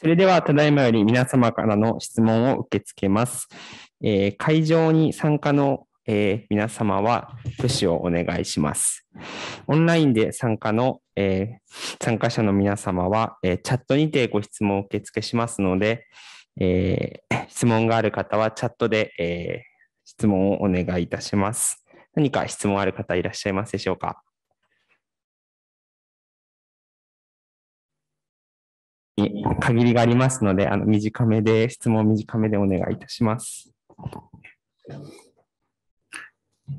それでは、ただいまより皆様からの質問を受け付けます。えー、会場に参加の、えー、皆様は挙手をお願いします。オンラインで参加の、えー、参加者の皆様は、えチャットにてご質問を受け付けしますので、え質問がある方はチャットで、え質問をお願いいたします。何か質問ある方いらっしゃいますでしょうかに限りがありますので、あの短めで、質問短めでお願いいたします。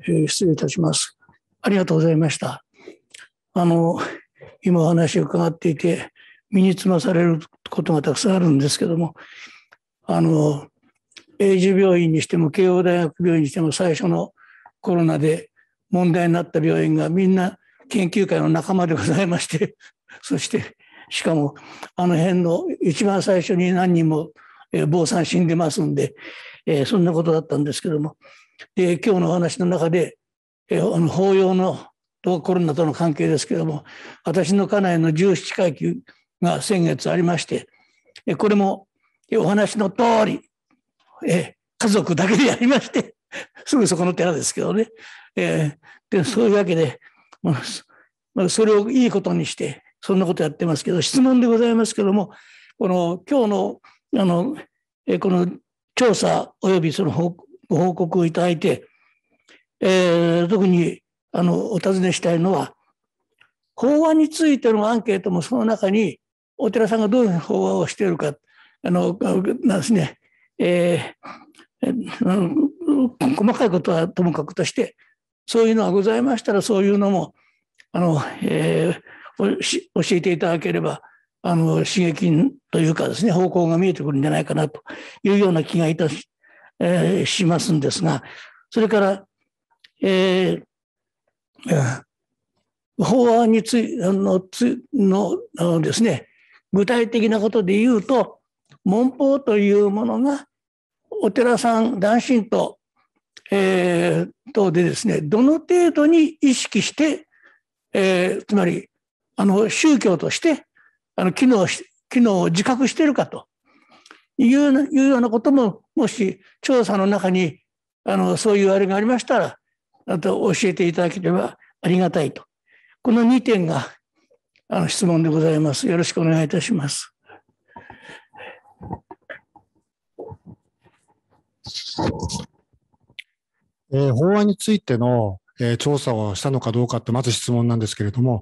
えー、失礼いたします。ありがとうございました。あの、今お話を伺っていて、身につまされることがたくさんあるんですけども、あの、永寿病院にしても慶応大学病院にしても最初のコロナで問題になった病院がみんな研究会の仲間でございまして、そしてしかもあの辺の一番最初に何人も坊さん死んでますんで、えー、そんなことだったんですけども、で今日のお話の中で、えー、あの法要のとコロナとの関係ですけども私の家内の17階級が先月ありまして、えこれもお話の通り、えー、家族だけでやりまして すぐそこの寺ですけどね、えー、でそういうわけで、まあ、それをいいことにしてそんなことやってますけど、質問でございますけども、この今日のあのえこの調査及びそのご報告をいただいて、えー、特にあのお尋ねしたいのは、法話についてのアンケートもその中に、お寺さんがどういう法話をしているか、あのなんですね、えー、細かいことはともかくとして、そういうのがございましたら、そういうのも、あの、えー、教えていただければ、あの、刺激というかですね、方向が見えてくるんじゃないかなというような気がいたし、えー、しますんですが、それから、えー、法案についあのつのあのですね、具体的なことで言うと、文法というものが、お寺さん、男神と、えー、等でですね、どの程度に意識して、えー、つまりあの宗教としてあの機能機能を自覚しているかといういうようなことももし調査の中にあのそういうあれがありましたらあと教えていただければありがたいとこの2点があの質問でございます。よろしくお願いいたします。えー、法案についてのえー、調査をしたのかどうかって、まず質問なんですけれども、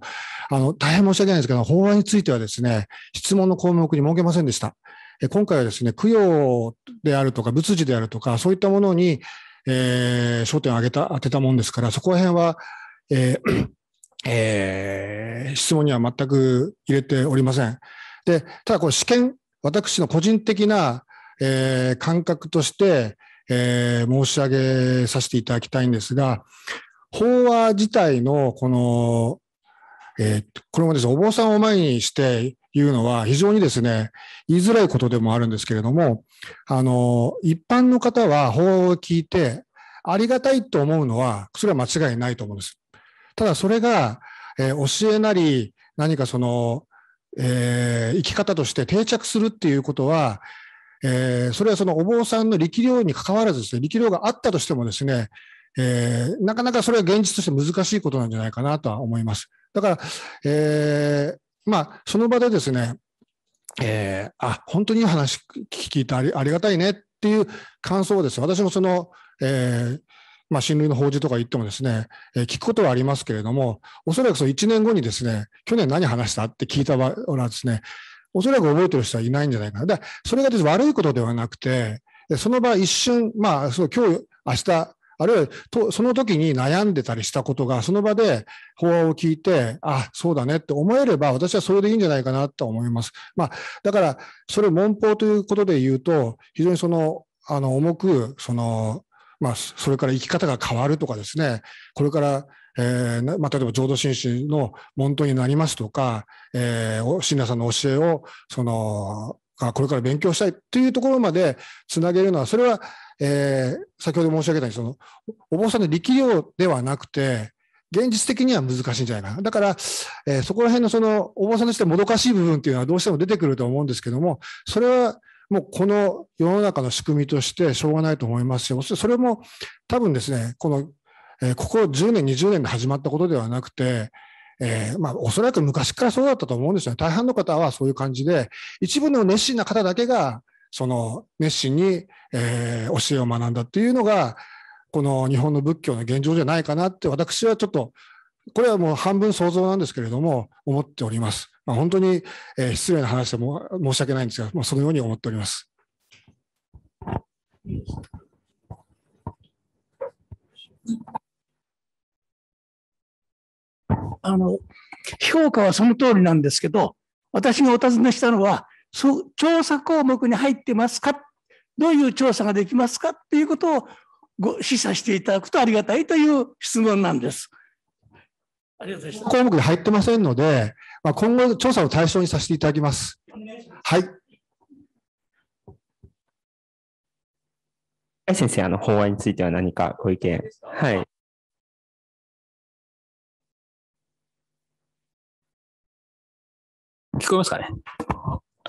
あの、大変申し訳ないんですけど、法案についてはですね、質問の項目に設けませんでした。え今回はですね、供養であるとか、仏事であるとか、そういったものに、えー、焦点を上げた、当てたもんですから、そこら辺は、えー、えー、質問には全く入れておりません。で、ただこれ試験、私の個人的な、えー、感覚として、えー、申し上げさせていただきたいんですが、法話自体のこの、えー、これもですね、お坊さんを前にして言うのは非常にですね、言いづらいことでもあるんですけれども、あの、一般の方は法話を聞いて、ありがたいと思うのは、それは間違いないと思うんです。ただそれが、えー、教えなり、何かその、えー、生き方として定着するっていうことは、えー、それはそのお坊さんの力量に関わらずですね、力量があったとしてもですね、えー、なかなかそれは現実として難しいことなんじゃないかなとは思います。だから、えー、まあ、その場でですね、えー、あ、本当にいい話聞いてありありがたいねっていう感想をですね、私もその、えー、まあ、親類の法事とか言ってもですね、えー、聞くことはありますけれども、おそらくその1年後にですね、去年何話したって聞いた場合はですね、おそらく覚えてる人はいないんじゃないかな。で、それが悪いことではなくて、その場一瞬、まあ、そう今日、明日、あるいはとその時に悩んでたりしたことが、その場で法案を聞いて、あ、そうだねって思えれば、私はそれでいいんじゃないかなと思います。まあ、だから、それ文法ということで言うと、非常にその、あの、重く、その、まあ、それから生き方が変わるとかですね、これから、えー、まあ、例えば浄土真宗の門徒になりますとか、えー、信者さんの教えを、その、あこれから勉強したいというところまでつなげるのは、それは、えー、先ほど申し上げたように、その、お坊さんの力量ではなくて、現実的には難しいんじゃないかな。だから、えー、そこら辺のその、お坊さんとしてもどかしい部分っていうのはどうしても出てくると思うんですけども、それはもうこの世の中の仕組みとしてしょうがないと思いますし、それも多分ですね、この、えー、ここ10年、20年で始まったことではなくて、えー、まあ、おそらく昔からそうだったと思うんですよね。大半の方はそういう感じで、一部の熱心な方だけが、その熱心に、えー、教えを学んだっていうのが、この日本の仏教の現状じゃないかなって、私はちょっと、これはもう半分想像なんですけれども、思っております。まあ、本当に、えー、失礼な話でも申し訳ないんですが、まあ、そのように思っております。あの、評価はその通りなんですけど、私がお尋ねしたのは、そ調査項目に入ってますかどういう調査ができますかっていうことをご示唆していただくとありがたいという質問なんです。ありがとうございま項目に入ってませんので、まあ、今後調査を対象にさせていただきます。いますはい。先生、あの法案については何かご意見、はい、聞こえますかね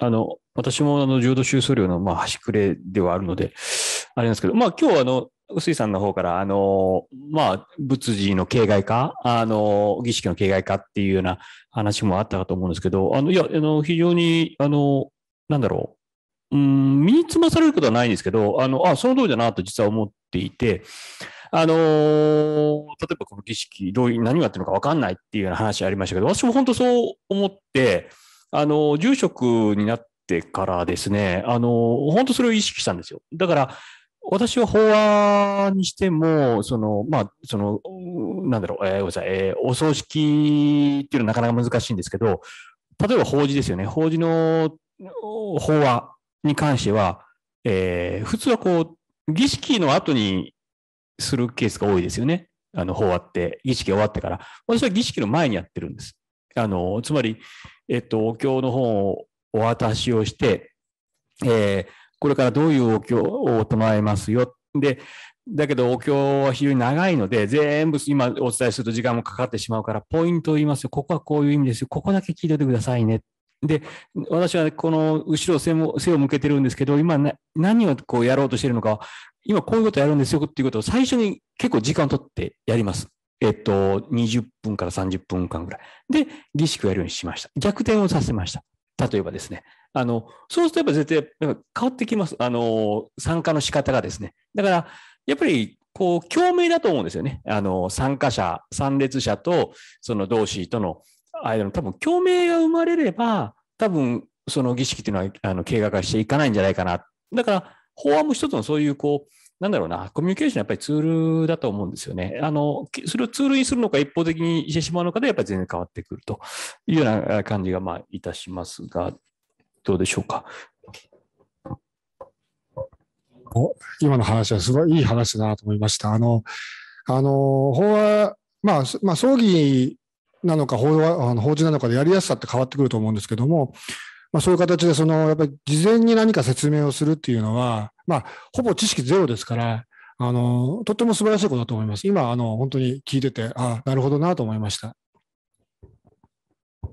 あの、私もあの、重度収僧量の、まあ、端くれではあるので、あれなんですけど、まあ、今日あの、臼井さんの方から、あの、まあ、仏事の形骸化、あの、儀式の形骸化っていうような話もあったかと思うんですけど、あの、いや、あの、非常に、あの、なんだろう、うん、身につまされることはないんですけど、あの、あ、その通りだなと実は思っていて、あのー、例えばこの儀式、どういう、何があってるのか分かんないっていうような話ありましたけど、私も本当そう思って、あの、住職になってからですね、あの、本当それを意識したんですよ。だから、私は法話にしても、その、まあ、その、なんだろう、えー、ごめんなさい、えー、お葬式っていうのはなかなか難しいんですけど、例えば法事ですよね。法事の法話に関しては、えー、普通はこう、儀式の後にするケースが多いですよね。あの、法話って、儀式終わってから。私は儀式の前にやってるんです。あの、つまり、えっと、お経の本をお渡しをして、えー、これからどういうお経を唱えますよ。で、だけどお経は非常に長いので、全部今お伝えすると時間もかかってしまうから、ポイントを言いますよ。ここはこういう意味ですよ。ここだけ聞いておいてくださいね。で、私はこの後ろ背を背を向けてるんですけど、今何をこうやろうとしてるのか、今こういうことやるんですよっていうことを最初に結構時間を取ってやります。えっと、20分から30分間ぐらい。で、儀式をやるようにしました。逆転をさせました。例えばですね。あの、そうするとやっぱ絶対変わってきます。あの、参加の仕方がですね。だから、やっぱり、こう、共鳴だと思うんですよね。あの、参加者、参列者と、その同士との間の多分共鳴が生まれれば、多分、その儀式っていうのは、あの、計画化していかないんじゃないかな。だから、法案も一つのそういう、こう、なんだろうな、コミュニケーションやっぱりツールだと思うんですよね。あの、それをツールにするのか一方的にしてしまうのかでやっぱり全然変わってくるというような感じが、まあ、いたしますが、どうでしょうか。お今の話はすごいいい話だなと思いました。あの、あの、法は、まあ、まあ、葬儀なのか法、あの法事なのかでやりやすさって変わってくると思うんですけども、まあ、そういう形でそのやっぱり事前に何か説明をするっていうのは、まあ、ほぼ知識ゼロですからあのとっても素晴らしいことだと思います今あの本当に聞いててあなるほどなと思いました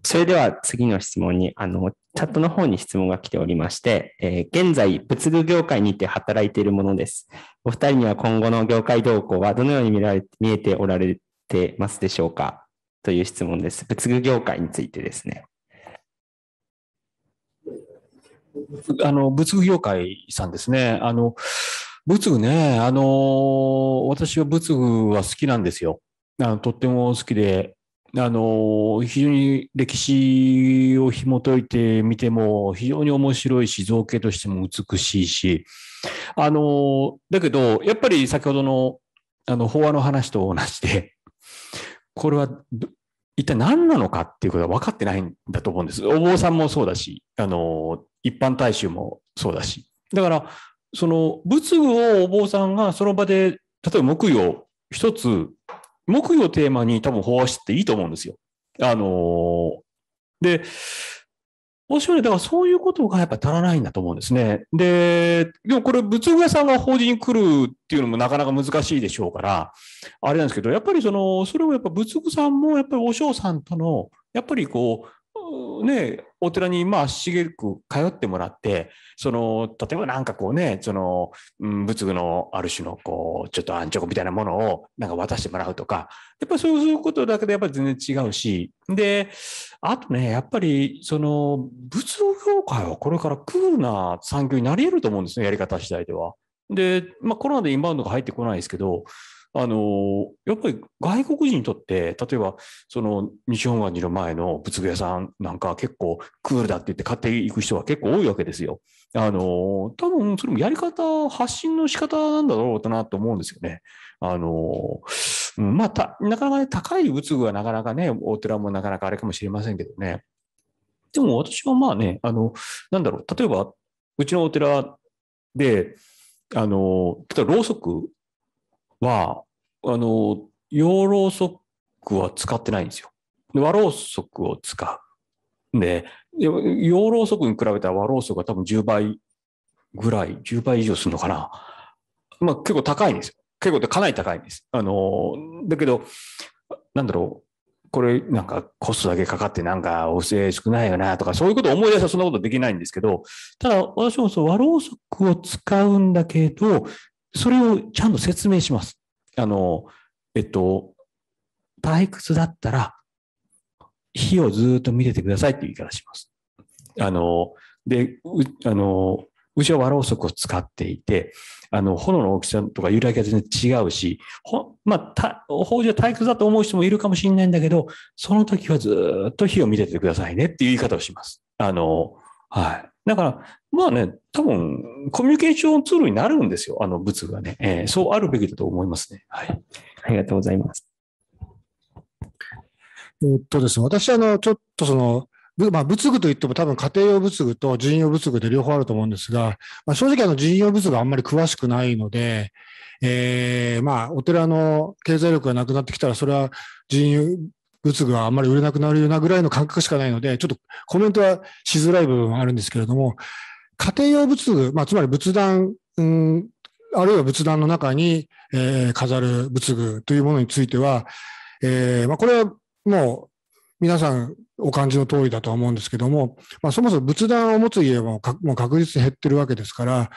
それでは次の質問にあのチャットの方に質問が来ておりまして、えー、現在仏具業界にて働いているものですお二人には今後の業界動向はどのように見られ見えておられてますでしょうかという質問です仏具業界についてですねあの、仏具業界さんですね。あの、仏具ね、あの、私は仏具は好きなんですよ。あのとっても好きで、あの、非常に歴史を紐解いてみても、非常に面白いし、造形としても美しいし、あの、だけど、やっぱり先ほどの、あの、法話の話と同じで、これは一体何なのかっていうことは分かってないんだと思うんです。お坊さんもそうだし、あの、一般大衆もそうだし。だから、その仏具をお坊さんがその場で、例えば木曜、一つ、木曜テーマに多分法話していいと思うんですよ。あの、で、し白い。だからそういうことがやっぱ足らないんだと思うんですね。で、でもこれ仏具屋さんが法事に来るっていうのもなかなか難しいでしょうから、あれなんですけど、やっぱりその、それもやっぱ仏具さんもやっぱりお嬢さんとの、やっぱりこう、ね、お寺にまあ足しげく通ってもらって、その、例えばなんかこうね、その、うん、仏具のある種のこう、ちょっとアンチョコみたいなものをなんか渡してもらうとか、やっぱりそうすることだけでやっぱり全然違うし、で、あとね、やっぱりその、仏具業界はこれからクールな産業になり得ると思うんですね、やり方次第では。で、まあコロナでインバウンドが入ってこないですけど、あの、やっぱり外国人にとって、例えば、その、西本願寺の前の仏具屋さんなんか結構クールだって言って買っていく人は結構多いわけですよ。あの、多分それもやり方、発信の仕方なんだろうなと思うんですよね。あの、まあ、た、なかなかね、高い仏具はなかなかね、お寺もなかなかあれかもしれませんけどね。でも私はまあね、あの、なんだろう、例えば、うちのお寺で、あの、例えばろうそくは、あの、養老ソックは使ってないんですよ。和老ソックを使う。で、養老ソックに比べたら和老ソックが多分10倍ぐらい、10倍以上するのかな。まあ結構高いんですよ。結構かなり高いんです。あの、だけど、なんだろう。これなんかコストだけかかってなんかお世話少ないよなとかそういうことを思い出したらそんなことできないんですけど、ただ私もそう和ろうそくを使うんだけど、それをちゃんと説明します。あの、えっと、退屈だったら、火をずっと見ててくださいっていう言い方します。あの、で、あの、うちは和ろうそくを使っていて、あの、炎の大きさとか揺らぎが全然違うし、ほ、まあ、法は退屈だと思う人もいるかもしれないんだけど、その時はずっと火を見ててくださいねっていう言い方をします。あの、はい。だから、まあね、多分、コミュニケーションツールになるんですよ。あの物がね。えー、そうあるべきだと思いますね。はい。ありがとうございます。えっとですね、私、あの、ちょっとその、まあ、仏具といっても多分家庭用仏具と人用仏具で両方あると思うんですが、まあ、正直あの人用仏具あんまり詳しくないので、えー、まあ、お寺の経済力がなくなってきたら、それは人具があんまり売れなくなるようなぐらいの感覚しかないので、ちょっとコメントはしづらい部分はあるんですけれども、家庭用仏具、まあ、つまり仏壇、うん、あるいは仏壇の中に、えー、飾る仏具というものについては、えーまあ、これはもう皆さんお感じの通りだとは思うんですけども、まあ、そもそも仏壇を持つ家はもう確実に減ってるわけですから、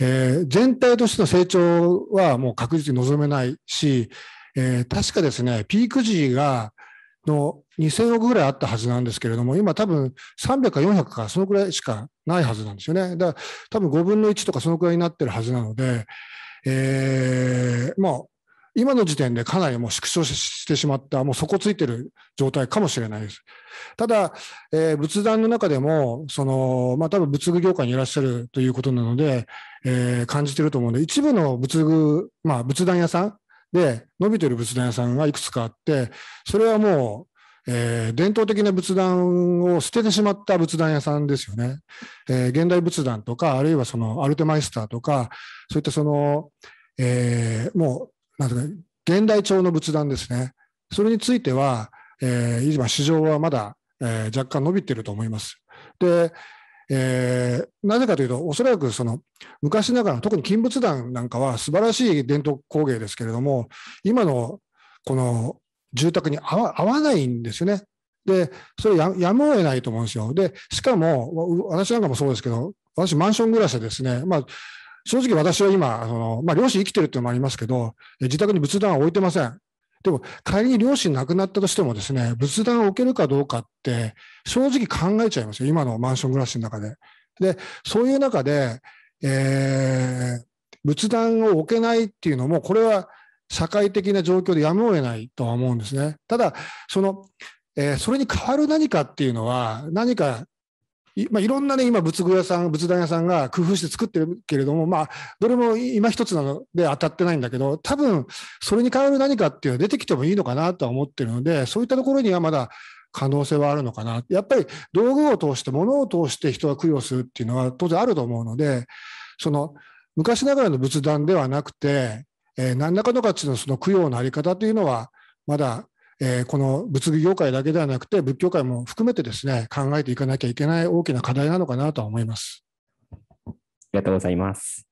えー、全体としての成長はもう確実に望めないし、えー、確かですね、ピーク時がの2000億ぐらいあったはずなんですけれども、今多分300か400か、そのくらいしかないはずなんですよね。だから多分5分の1とかそのくらいになってるはずなので、えー、まあ、今の時点でかなりもう縮小してしまった、もう底ついてる状態かもしれないです。ただ、えー、仏壇の中でも、その、まあ多分仏具業界にいらっしゃるということなので、えー、感じてると思うので、一部の仏具、まあ仏壇屋さんで、伸びてる仏壇屋さんがいくつかあって、それはもう、えー、伝統的な仏壇を捨ててしまった仏壇屋さんですよね。えー、現代仏壇とか、あるいはそのアルテマイスターとか、そういったその、えー、もう、なんていうか、現代調の仏壇ですね。それについては、えー、今、市場はまだ、えー、若干伸びてると思います。で、えー、なぜかというと、おそらくその昔ながら、特に金仏壇なんかは素晴らしい伝統工芸ですけれども、今のこの住宅に合わないんですよね。で、それややむを得ないと思うんですよ。で、しかも、私なんかもそうですけど、私、マンション暮らしですね、まあ、正直私は今、そのまあ、両親生きてるっていうのもありますけど、自宅に仏壇は置いてません。でも仮に両親亡くなったとしてもですね、仏壇を置けるかどうかって正直考えちゃいますよ。今のマンション暮らしの中で。で、そういう中で、えー、仏壇を置けないっていうのも、これは社会的な状況でやむを得ないとは思うんですね。ただ、その、えー、それに代わる何かっていうのは、何かまあ、いろんなね、今、仏具屋さん、仏壇屋さんが工夫して作ってるけれども、まあ、どれも今一つなので当たってないんだけど、多分、それに代わる何かっていうのは出てきてもいいのかなとは思ってるので、そういったところにはまだ可能性はあるのかな。やっぱり道具を通して、物を通して人が供養するっていうのは当然あると思うので、その、昔ながらの仏壇ではなくて、えー、何らかの値のその供養のあり方というのは、まだえー、この仏具業界だけではなくて、仏教界も含めてですね、考えていかなきゃいけない大きな課題なのかなとは思います。ありがとうございます。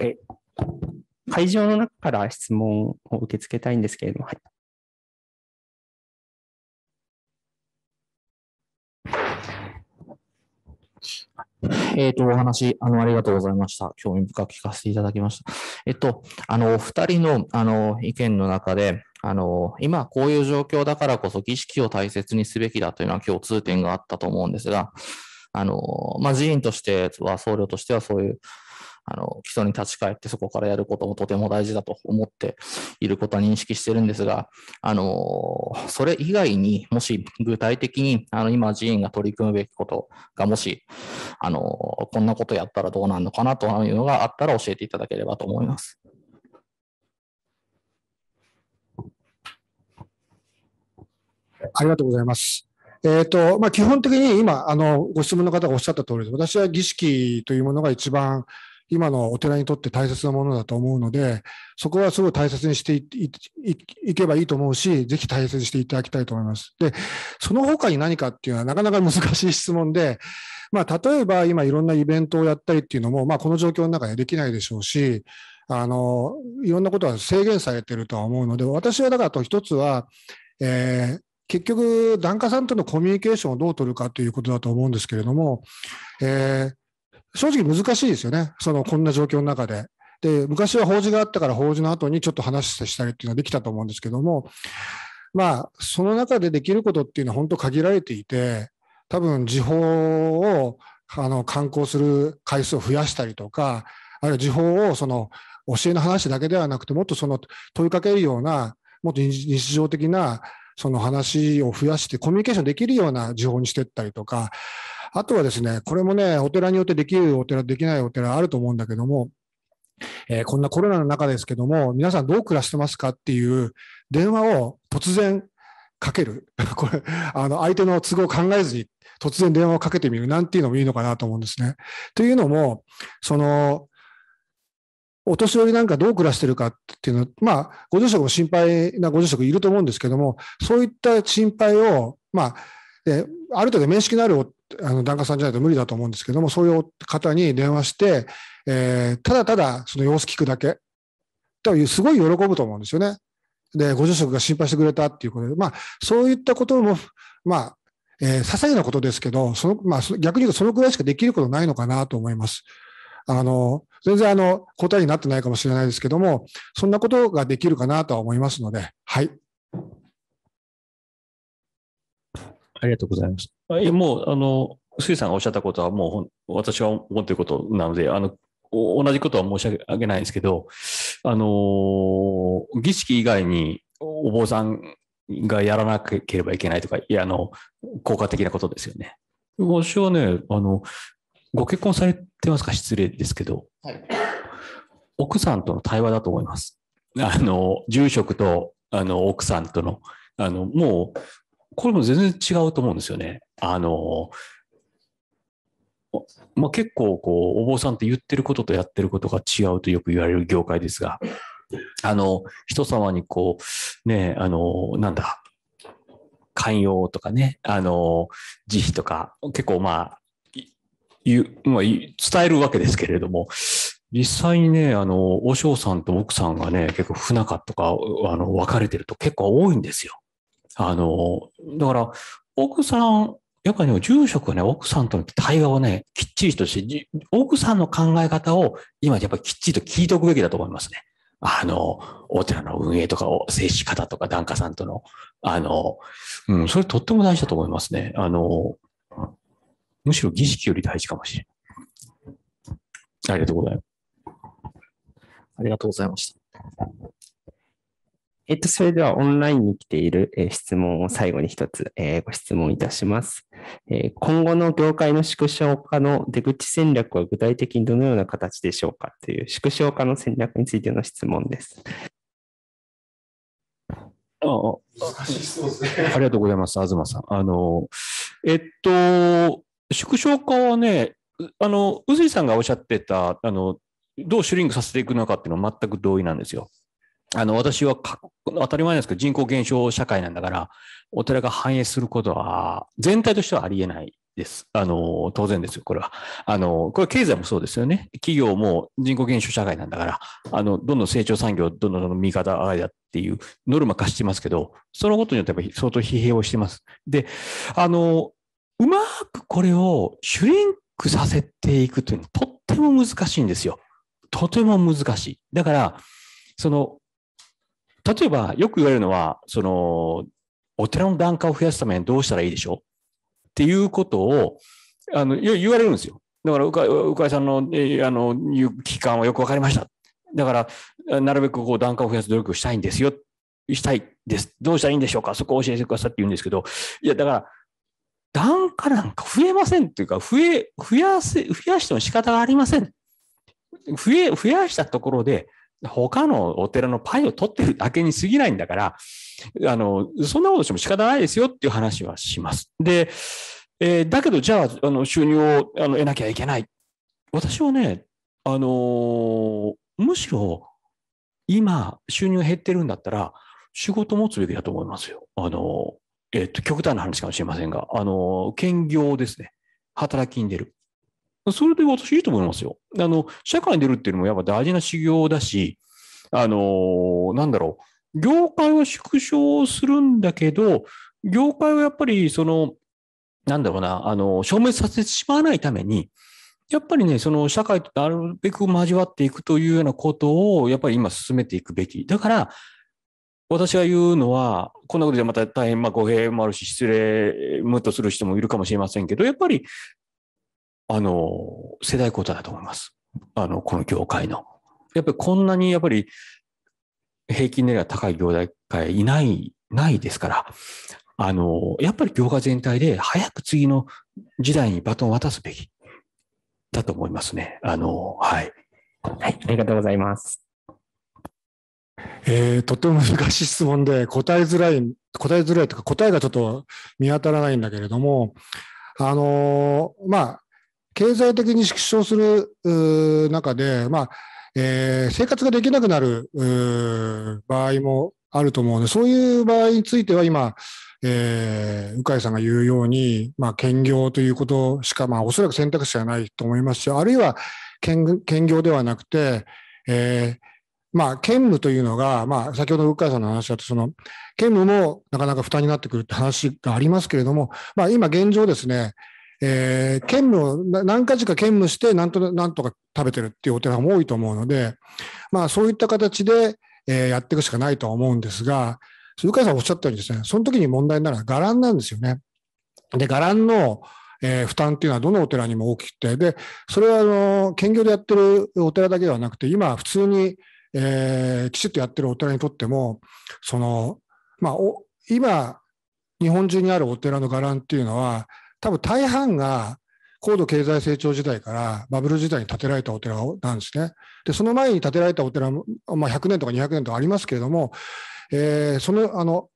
え会場の中から質問を受け付けたいんですけれども、はい。えっ、ー、と、お話、あの、ありがとうございました。興味深く聞かせていただきました。えっと、あの、お二人の、あの、意見の中で、あの、今こういう状況だからこそ儀式を大切にすべきだというのは共通点があったと思うんですが、あの、まあ、寺院としては、僧侶としてはそういう、あの、基礎に立ち返ってそこからやることもとても大事だと思っていることは認識してるんですが、あの、それ以外にもし具体的に、あの、今寺院が取り組むべきことがもし、あの、こんなことやったらどうなるのかなというのがあったら教えていただければと思います。ありがとうございます。えっ、ー、と、まあ、基本的に今、あの、ご質問の方がおっしゃった通りです。私は儀式というものが一番、今のお寺にとって大切なものだと思うので、そこはすごい大切にしていけばいいと思うし、ぜひ大切にしていただきたいと思います。で、その他に何かっていうのはなかなか難しい質問で、まあ、例えば今いろんなイベントをやったりっていうのも、まあ、この状況の中でできないでしょうし、あの、いろんなことは制限されてるとは思うので、私はだからと一つは、えー、結局、檀家さんとのコミュニケーションをどう取るかということだと思うんですけれども、えー、正直難しいですよね、そのこんな状況の中で。で昔は法事があったから法事の後にちょっと話したりっていうのはできたと思うんですけども、まあ、その中でできることっていうのは本当限られていて、多分、時報をあの観光する回数を増やしたりとか、あるいは時報をその教えの話だけではなくて、もっとその問いかけるような、もっと日常的なその話を増やしてコミュニケーションできるような情報にしていったりとか、あとはですね、これもね、お寺によってできるお寺、できないお寺あると思うんだけども、えー、こんなコロナの中ですけども、皆さんどう暮らしてますかっていう電話を突然かける。これ、あの、相手の都合を考えずに突然電話をかけてみるなんていうのもいいのかなと思うんですね。というのも、その、お年寄りなんかどう暮らしてるかっていうのは、まあ、ご住職も心配なご住職いると思うんですけども、そういった心配を、まあ、である程度面識のあるあの檀家さんじゃないと無理だと思うんですけども、そういう方に電話して、えー、ただただその様子聞くだけ、というすごい喜ぶと思うんですよね。で、ご住職が心配してくれたっていうことで、まあ、そういったことも、まあ、えー、些細なことですけど、その、まあ、逆に言うとそのくらいしかできることないのかなと思います。あの、全然あの、答えになってないかもしれないですけども、そんなことができるかなとは思いますので、はい。ありがとうございます。えもう、あの、杉さんがおっしゃったことは、もう、私は思っていることなので、あの、同じことは申し上げないんですけど、あの、儀式以外にお坊さんがやらなければいけないとか、いや、あの、効果的なことですよね。私はね、あの、ご結婚されてますか失礼ですけど、はい、奥さんとの対話だと思います。あの、住職とあの奥さんとの、あの、もう、これも全然違うと思うんですよね。あの、まあ、結構こう、お坊さんって言ってることとやってることが違うとよく言われる業界ですが、あの、人様にこう、ね、あの、なんだ、寛容とかね、あの、慈悲とか、結構まあ、言う、まあ、伝えるわけですけれども、実際にね、あの、和尚さんと奥さんがね、結構不仲とか、あの、別れてると結構多いんですよ。あの、だから、奥さん、やっぱりね、住職はね、奥さんとの対話をね、きっちりとして、奥さんの考え方を今やっぱりきっちりと聞いておくべきだと思いますね。あの、お寺の運営とかを、接し方とか、檀家さんとの、あの、うん、それとっても大事だと思いますね。あの、むしろ儀式より大事かもしれない。ありがとうございます。ありがとうございました。えっと、それではオンラインに来ている、え質問を最後に一つ、えご質問いたします、え今後の業界の縮小化の出口戦略は具体的にどのような形でしょうかという縮小化の戦略についての質問です。ありがとうございます、東さん。あの、えっと、縮小化はね、あの、宇髄さんがおっしゃってた、あの、どうシュリンクさせていくのかっていうのは全く同意なんですよ。あの、私は当たり前なんですけど、人口減少社会なんだから、お寺が反映することは、全体としてはありえないです。あの、当然ですよ、これは。あの、これ経済もそうですよね。企業も人口減少社会なんだから、あの、どんどん成長産業、どんどんどん右肩上がりだっていうノルマ化してますけど、そのことによってやっぱり相当疲弊をしてます。で、あの、うまくこれをシュリンクさせていくというのはとっても難しいんですよ。とても難しい。だから、その、例えばよく言われるのは、その、お寺の檀家を増やすためにどうしたらいいでしょうっていうことを、あの、言われるんですよ。だから、うかうかいさんの、あの、期間はよくわかりました。だから、なるべくこう、檀家を増やす努力をしたいんですよ。したいです。どうしたらいいんでしょうかそこを教えてくださいって言うんですけど、いや、だから、からなんか増えませんっていうか、増え、増やせ、増やしても仕方がありません。増え、増やしたところで、他のお寺のパイを取ってるだけに過ぎないんだから、あの、そんなことしても仕方ないですよっていう話はします。で、えー、だけど、じゃあ、あの、収入をあの得なきゃいけない。私はね、あのー、むしろ、今、収入減ってるんだったら、仕事持つべきだと思いますよ。あのー、えっと、極端な話かもしれませんが、あの、兼業ですね。働きに出る。それで私いいと思いますよ。あの、社会に出るっていうのもやっぱ大事な修行だし、あの、なんだろう。業界は縮小するんだけど、業界はやっぱりその、なんだろうな、あの、消滅させてしまわないために、やっぱりね、その社会となるべく交わっていくというようなことを、やっぱり今進めていくべき。だから、私が言うのは、こんなことでまた大変、まあ、語弊もあるし、失礼、むっとする人もいるかもしれませんけど、やっぱり、あの、世代交代だと思います。あの、この業界の。やっぱりこんなに、やっぱり、平均年齢が高い業界いない、ないですから、あの、やっぱり業界全体で早く次の時代にバトンを渡すべきだと思いますね。あの、はい。はい、ありがとうございます。えー、とても難しい質問で答えづらい、答えづらいというか答えがちょっと見当たらないんだけれども、あのー、まあ、経済的に縮小する中で、まあ、えー、生活ができなくなる場合もあると思うので、そういう場合については今、えー、鵜飼さんが言うように、まあ、兼業ということしか、まあ、おそらく選択肢はないと思いますし、あるいは兼兼業ではなくて、えー、まあ、兼務というのが、まあ、先ほど鵜飼さんの話だと、その、兼務もなかなか負担になってくるって話がありますけれども、まあ、今現状ですね、えー、兼務を何か所か兼務してなんとなんとか食べてるっていうお寺も多いと思うので、まあ、そういった形で、えー、やっていくしかないとは思うんですが鵜飼さんおっしゃったようにですねその時に問題なのは伽藍なんですよね。で伽藍の、えー、負担っていうのはどのお寺にも大きくてでそれはあの兼業でやってるお寺だけではなくて今普通にえー、きちっとやってるお寺にとっても、その、まあ、今、日本中にあるお寺の伽藍っていうのは、多分大半が高度経済成長時代からバブル時代に建てられたお寺なんですね。で、その前に建てられたお寺も、まあ、100年とか200年とかありますけれども、えー、その、あの、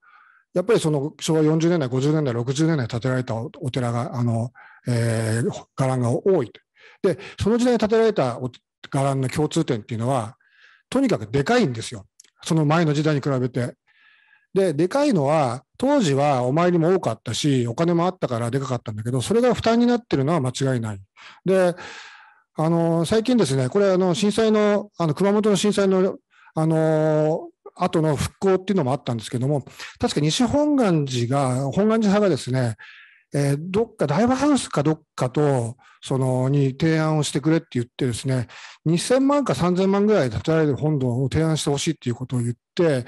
やっぱりその昭和40年代、50年代、60年代建てられたお寺が、あの、えー、伽藍が多いで、その時代に建てられた伽藍の共通点っていうのは、とにかくでかいんですよ。その前の時代に比べて。で、でかいのは、当時はお参りも多かったし、お金もあったからでかかったんだけど、それが負担になってるのは間違いない。で、あの、最近ですね、これ、あの、震災の、あの、熊本の震災の、あの、後の復興っていうのもあったんですけども、確か西本願寺が、本願寺派がですね、えー、どっかライブハウスかどっかとそのに提案をしてくれって言ってですね2000万か3000万ぐらい建てられる本堂を提案してほしいっていうことを言って、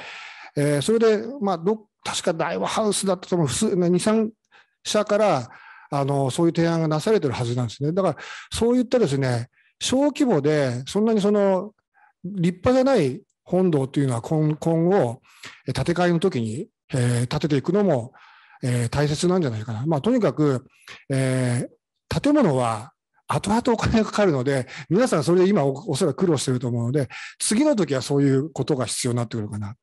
えー、それで、まあ、ど確か大和ハウスだったと思う23社からあのそういう提案がなされてるはずなんですねだからそういったですね小規模でそんなにその立派じゃない本堂というのは今後建て替えの時に、えー、建てていくのもえー、大切なんじゃないかな。まあ、とにかく、えー、建物は後々お金がかかるので、皆さんそれで今おそらく苦労してると思うので、次の時はそういうことが必要になってくるかな。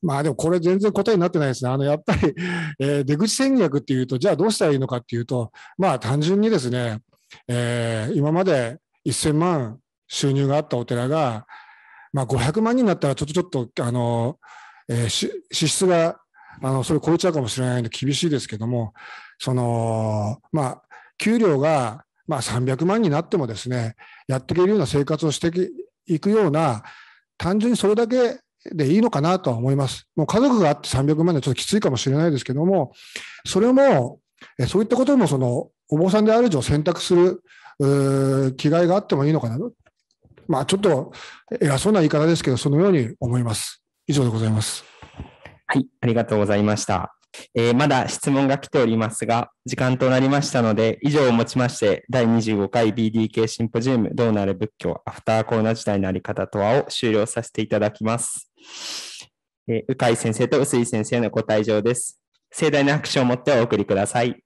まあでもこれ全然答えになってないですね。あのやっぱり、えー、出口戦略っていうと、じゃあどうしたらいいのかっていうと、まあ単純にですね、えー、今まで1000万収入があったお寺が、まあ500万になったらちょっとちょっと、あの、えー、支出があの、それ超えちゃうかもしれないので厳しいですけども、その、まあ、給料が、まあ、300万になってもですね、やっていけるような生活をしていくような、単純にそれだけでいいのかなとは思います。もう家族があって300万でちょっときついかもしれないですけども、それも、そういったこともそのお坊さんである以上選択する気概があってもいいのかなまあちょっと偉そうな言い方ですけど、そのように思います。以上でございます。はい、ありがとうございました。えー、まだ質問が来ておりますが、時間となりましたので、以上をもちまして、第25回 BDK シンポジウム、どうなる仏教、アフターコロナ時代のあり方とはを終了させていただきます。えー、鵜飼先生と臼井先生のご退場です。盛大な拍手をもってお送りください。